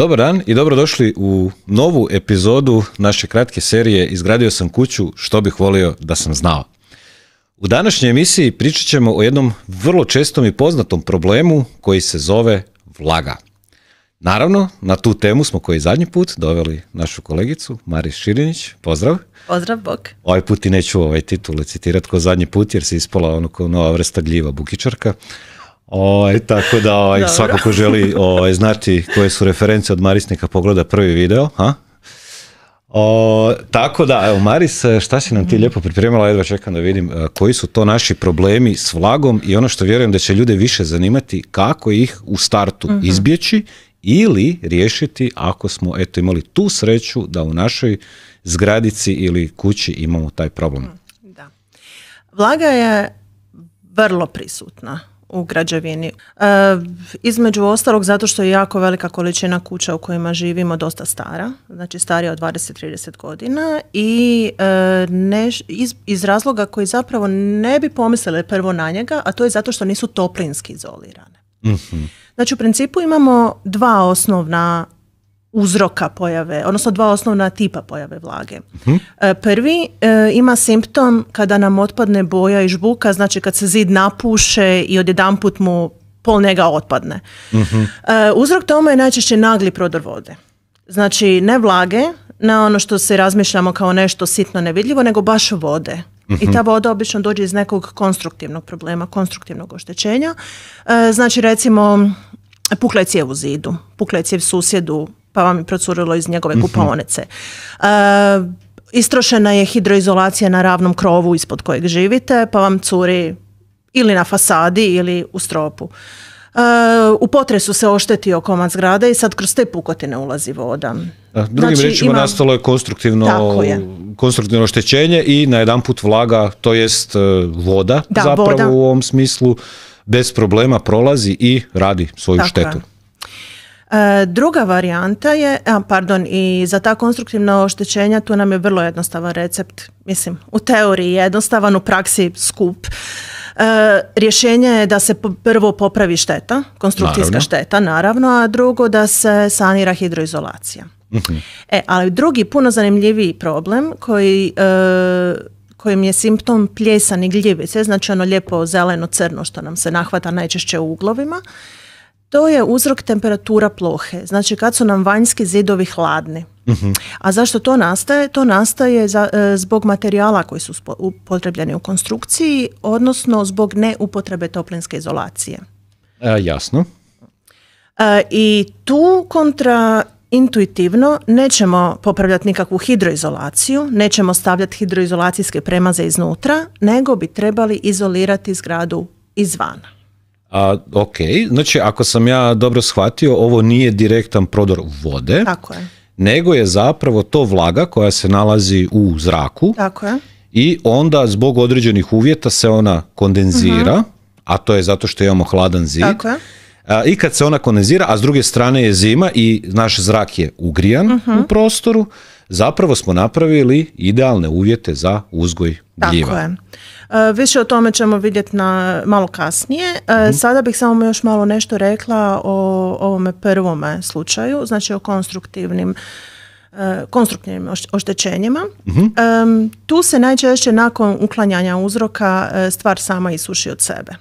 Dobar dan i dobrodošli u novu epizodu naše kratke serije Izgradio sam kuću što bih volio da sam znao. U današnjoj emisiji pričat ćemo o jednom vrlo čestom i poznatom problemu koji se zove vlaga. Naravno, na tu temu smo koji zadnji put doveli našu kolegicu Maris Širinić. Pozdrav. Pozdrav, Bog. Ovaj put i neću ovaj titul citirati ko zadnji put jer se ispala ono ko nova vrsta gljiva bukičarka. O, ovaj, e tako da ovaj, o, svako ko želi o, ovaj, znati koje su reference od Marisnika pogleda prvi video. Ha? O, tako da, evo Maris, e, šta si nam ti mm. lijepo pripremila, jedva čekam da vidim e, koji su to naši problemi s vlagom i ono što vjerujem da će ljude više zanimati kako ih u startu mhm. izbjeći ili riješiti ako smo eto imali tu sreću da u našoj zgradici ili kući imamo taj problem. Mm, da. Vlaga je vrlo prisutna u građevini. E, između ostalog zato što je jako velika količina kuća u kojima živimo dosta stara, znači starija od 20-30 godina i e, ne, iz, iz razloga koji zapravo ne bi pomislili prvo na njega, a to je zato što nisu toplinski izolirane. Mm Znači u principu imamo dva osnovna uzroka pojave, odnosno dva osnovna tipa pojave vlage. Mhm. E, prvi e, ima simptom kada nam otpadne boja i žbuka, znači kad se zid napuše i odjedanput mu pol njega otpadne. Mhm. E, uzrok tome je najčešće nagli prodor vode. Znači ne vlage, na ono što se razmišljamo kao nešto sitno nevidljivo, nego baš vode. I mhm. ta voda obično dođe iz nekog konstruktivnog problema, konstruktivnog oštećenja. znači recimo pukla je cijev u zidu, pukla je cijev susjedu, pa vam je procurilo iz njegove mhm. kupaonice. E, istrošena je hidroizolacija na ravnom krovu ispod kojeg živite, pa vam curi ili na fasadi ili u stropu. E, u potresu se oštetio komad zgrade i sad kroz te pukotine ulazi voda. A, e, drugim znači, rečima ima... nastalo je konstruktivno, konstruktivno oštećenje i na jedan put vlaga, to jest voda da, zapravo voda. u ovom smislu, bez problema prolazi i radi svoju štetu. E, druga varijanta je, a, pardon, i za ta konstruktivna oštećenja tu nam je vrlo jednostavan recept. Mislim, u teoriji jednostavan, u praksi skup. E, rješenje je da se prvo popravi šteta, konstrukcijska šteta naravno, a drugo da se sanira hidroizolacija. Mhm. E, ali drugi puno zanimljiviji problem koji e, kojim je simptom i gljivice, znači ono lijepo zeleno crno što nam se nahvata najčešće u uglovima, to je uzrok temperatura plohe, znači kad su nam vanjski zidovi hladni. Mhm. A zašto to nastaje? To nastaje e, zbog materijala koji su upotrebljeni u konstrukciji, odnosno zbog neupotrebe toplinske izolacije. E, jasno. E, I tu kontra intuitivno nećemo popravljati nikakvu hidroizolaciju, nećemo stavljati hidroizolacijske premaze iznutra, nego bi trebali izolirati zgradu izvana. A, ok, znači ako sam ja dobro shvatio, ovo nije direktan prodor vode, Tako je. nego je zapravo to vlaga koja se nalazi u zraku Tako je. i onda zbog određenih uvjeta se ona kondenzira, mhm. a to je zato što imamo hladan zid. Tako je i kad se ona kondenzira, a s druge strane je zima i naš zrak je ugrijan u mhm. prostoru, zapravo smo napravili idealne uvjete za uzgoj gljiva. Tako je. E, više o tome ćemo vidjeti na, malo kasnije. E, mhm. Sada bih samo još malo nešto rekla o ovome prvome slučaju, znači o konstruktivnim e, konstruktivnim oštećenjima. Mhm. tu se najčešće nakon uklanjanja uzroka stvar sama isuši od sebe.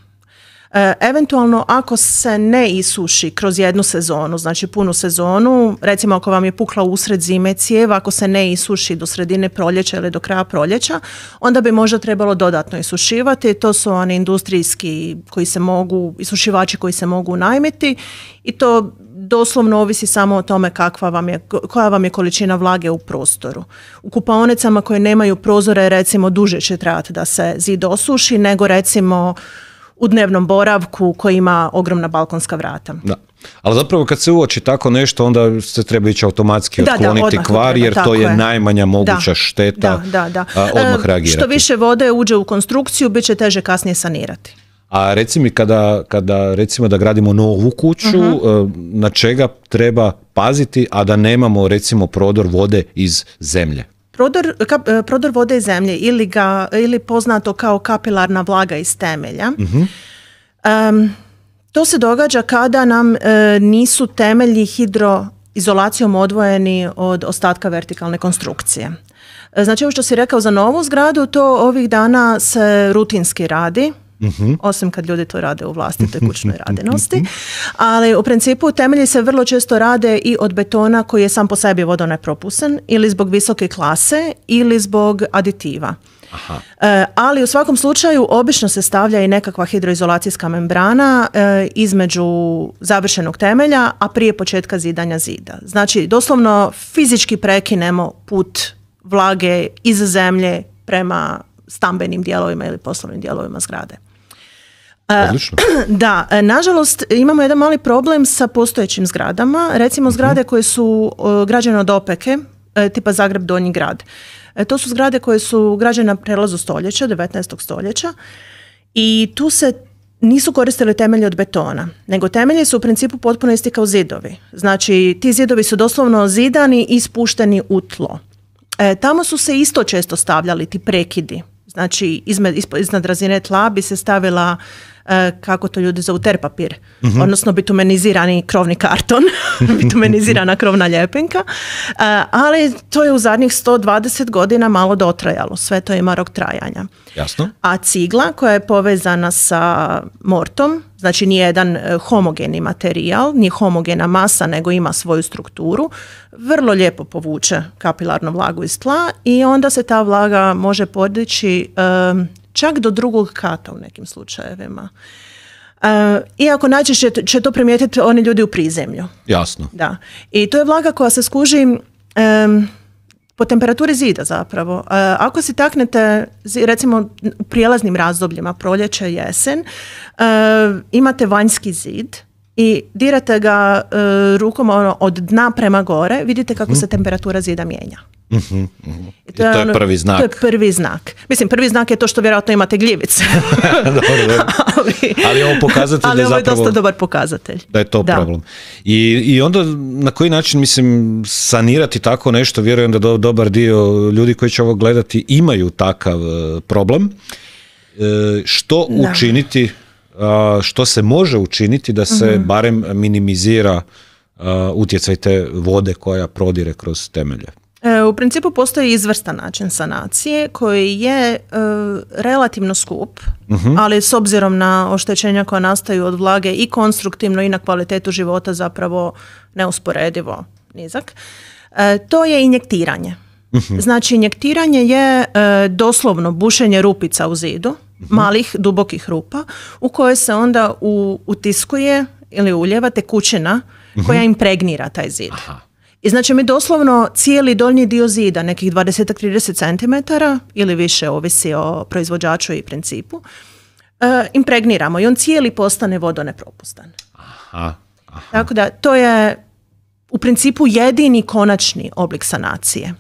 E, eventualno ako se ne isuši kroz jednu sezonu, znači punu sezonu, recimo ako vam je pukla usred zime cijeva, ako se ne isuši do sredine proljeća ili do kraja proljeća, onda bi možda trebalo dodatno isušivati. To su oni industrijski koji se mogu, isušivači koji se mogu najmiti i to doslovno ovisi samo o tome kakva vam je, koja vam je količina vlage u prostoru. U kupaonicama koje nemaju prozore recimo duže će trebati da se zid osuši nego recimo u dnevnom boravku koji ima ogromna balkonska vrata. Da. Ali zapravo kad se uoči tako nešto, onda se treba ići automatski otkloniti kvar, jer to je, najmanja moguća šteta, da, da, odmah e, Što više vode uđe u konstrukciju, bit će teže kasnije sanirati. A recimo kada, kada recimo da gradimo novu kuću, mhm. e, na čega treba paziti, a da nemamo recimo prodor vode iz zemlje? Prodor, e, prodor vode iz zemlje ili, ga, ili poznato kao kapilarna vlaga iz temelja. Um, to se događa kada nam e, nisu temelji hidroizolacijom odvojeni od ostatka vertikalne konstrukcije. E, znači ovo što si rekao za novu zgradu, to ovih dana se rutinski radi, Mhm. Osim kad ljudi to rade u vlastitoj kućnoj radenosti. Mhm. Ali u principu temelji se vrlo često rade i od betona koji je sam po sebi vodonepropusan ili zbog visoke klase ili zbog aditiva. Aha. E, ali u svakom slučaju obično se stavlja i nekakva hidroizolacijska membrana e, između završenog temelja, a prije početka zidanja zida. Znači, doslovno fizički prekinemo put vlage iz zemlje prema stambenim dijelovima ili poslovnim dijelovima zgrade. E, da, e, nažalost imamo jedan mali problem sa postojećim zgradama, recimo zgrade koje su e, građene od opeke, tipa Zagreb Donji grad. To su zgrade koje su građene na prelazu stoljeća, 19. stoljeća i tu se nisu koristili temelje od betona, nego temelji su u principu potpuno isti kao zidovi. Znači, ti zidovi su doslovno zidani i spušteni u tlo. tamo su se isto često stavljali ti prekidi. Znači, iznad razine tla bi se stavila E, kako to ljudi zovu terpapir, uh odnosno bitumenizirani krovni karton, bitumenizirana krovna ljepenka, e, ali to je u zadnjih 120 godina malo dotrajalo, sve to ima rok trajanja. Jasno. A cigla koja je povezana sa mortom, znači nije jedan e, homogeni materijal, nije homogena masa, nego ima svoju strukturu, vrlo lijepo povuče kapilarnu vlagu iz tla i onda se ta vlaga može podići čak do drugog kata u nekim slučajevima. Uh, iako najčešće će to primijetiti oni ljudi u prizemlju. Jasno. Da. I to je vlaga koja se skuži po temperaturi zida zapravo. E, ako se taknete recimo u prijelaznim razdobljima proljeće, jesen, e, imate vanjski zid i dirate ga rukom ono, od dna prema gore, vidite kako mhm. se temperatura zida mijenja. Mhm, mhm. I to, je, ono, prvi znak. To je prvi znak. Mislim, prvi znak je to što vjerojatno imate gljivice. ali, ali ovo pokazatelj je dosta dobar pokazatelj. Da je to problem. I, I onda na koji način, mislim, sanirati tako nešto, vjerujem da dobar dio ljudi koji će ovo gledati imaju takav e, problem. E, što učiniti, što se može učiniti da se mhm. barem minimizira utjecaj te vode koja prodire kroz temelje? E, u principu postoji izvrstan način sanacije koji je e, relativno skup, mhm. ali s obzirom na oštećenja koja nastaju od vlage i konstruktivno i na kvalitetu života zapravo neusporedivo nizak. E, to je injektiranje. Mhm. Znači injektiranje je doslovno bušenje rupica u zidu, mhm. malih dubokih rupa u koje se onda utiskuje ili uljeva tekućina koja impregnira taj zid. Aha. I znači mi doslovno cijeli donji dio zida, nekih 20-30 cm ili više, ovisi o proizvođaču i principu, eh, impregniramo i on cijeli postane vodonepropustan. Aha, Tako da to je u principu jedini konačni oblik sanacije.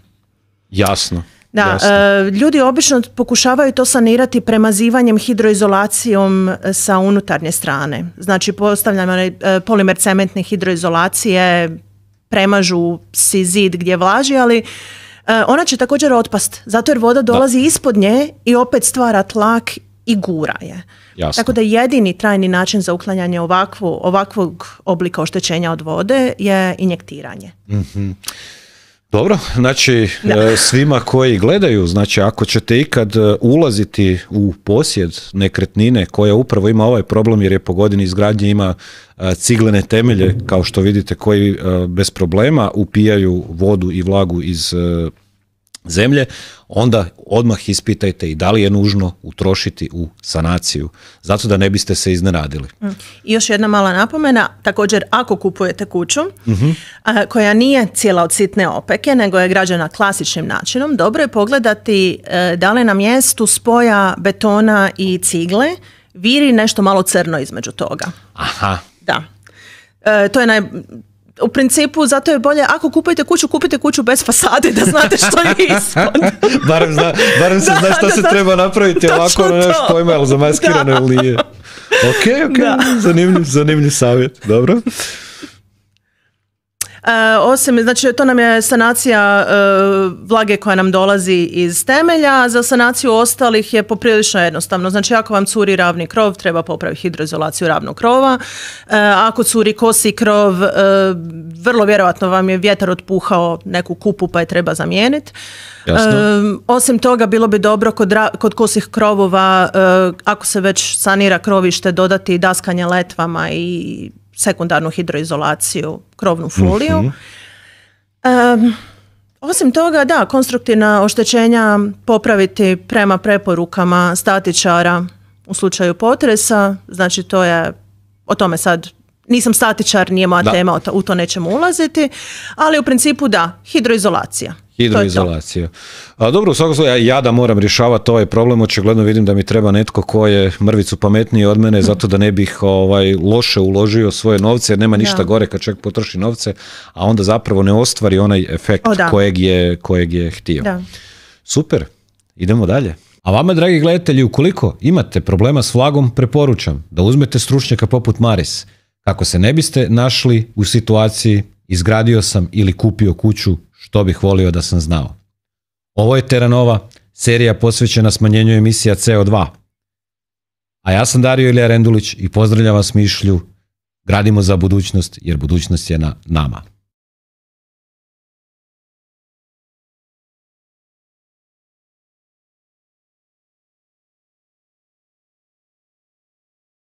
Jasno. Da, eh, ljudi obično pokušavaju to sanirati premazivanjem hidroizolacijom eh, sa unutarnje strane. Znači postavljamo polimer cementne hidroizolacije premažu si zid gdje vlaži, ali e, ona će također otpast, zato jer voda dolazi ispod nje i opet stvara tlak i gura je. Tako da jedini trajni način za uklanjanje ovakvu, ovakvog oblika oštećenja od vode je injektiranje. mm dobro, znači e, svima koji gledaju, znači ako ćete ikad e, ulaziti u posjed nekretnine koja upravo ima ovaj problem jer je po godini izgradnje ima e, ciglene temelje kao što vidite koji bez problema upijaju vodu i vlagu iz zemlje, onda odmah ispitajte i da li je nužno utrošiti u sanaciju, zato da ne biste se iznenadili. Mm. I još jedna mala napomena, također ako kupujete kuću mhm. koja nije cijela od sitne opeke, nego je građena klasičnim načinom, dobro je pogledati e, da li na mjestu spoja betona i cigle viri nešto malo crno između toga. Aha. Da. E, to je naj, u principu zato je bolje ako kupujete kuću, kupite kuću bez fasade da znate što je ispod. barem, se zna šta se treba napraviti ovako, ono nešto pojma, ali zamaskirano ili nije. Ok, ok, zanimljiv, zanimljiv savjet, dobro. E, osim, znači to nam je sanacija e, vlage koja nam dolazi iz temelja, za sanaciju ostalih je poprilično jednostavno. Znači ako vam curi ravni krov, treba popraviti hidroizolaciju ravnog krova. E, ako curi kosi krov, vrlo vjerojatno vam je vjetar otpuhao neku kupu pa je treba zamijeniti. Osim toga, bilo bi dobro kod, kod kosih krovova, ako se već sanira krovište, dodati daskanje letvama i sekundarnu hidroizolaciju, krovnu foliju. Mhm. osim toga, da, konstruktivna oštećenja popraviti prema preporukama statičara u slučaju potresa, znači to je, o tome sad nisam statičar, nije moja tema, u to nećemo ulaziti, ali u principu da, hidroizolacija hidroizolaciju. A, dobro, u slučaju, ja da moram rješavati ovaj problem, očigledno vidim da mi treba netko ko je mrvicu pametniji od mene, zato da ne bih ovaj, loše uložio svoje novce, jer nema ništa gore kad čovjek potroši novce, a onda zapravo ne ostvari onaj efekt kojeg, je, kojeg je htio. Da. Super, idemo dalje. A vama, dragi gledatelji, ukoliko imate problema s vlagom, preporučam da uzmete stručnjaka poput Maris, kako se ne biste našli u situaciji izgradio sam ili kupio kuću što bih volio da sam znao. Ovo je Teranova, serija posvećena smanjenju emisija CO2. A ja sam Dario Ilija Rendulić i pozdravljam vas mišlju Gradimo za budućnost jer budućnost je na nama.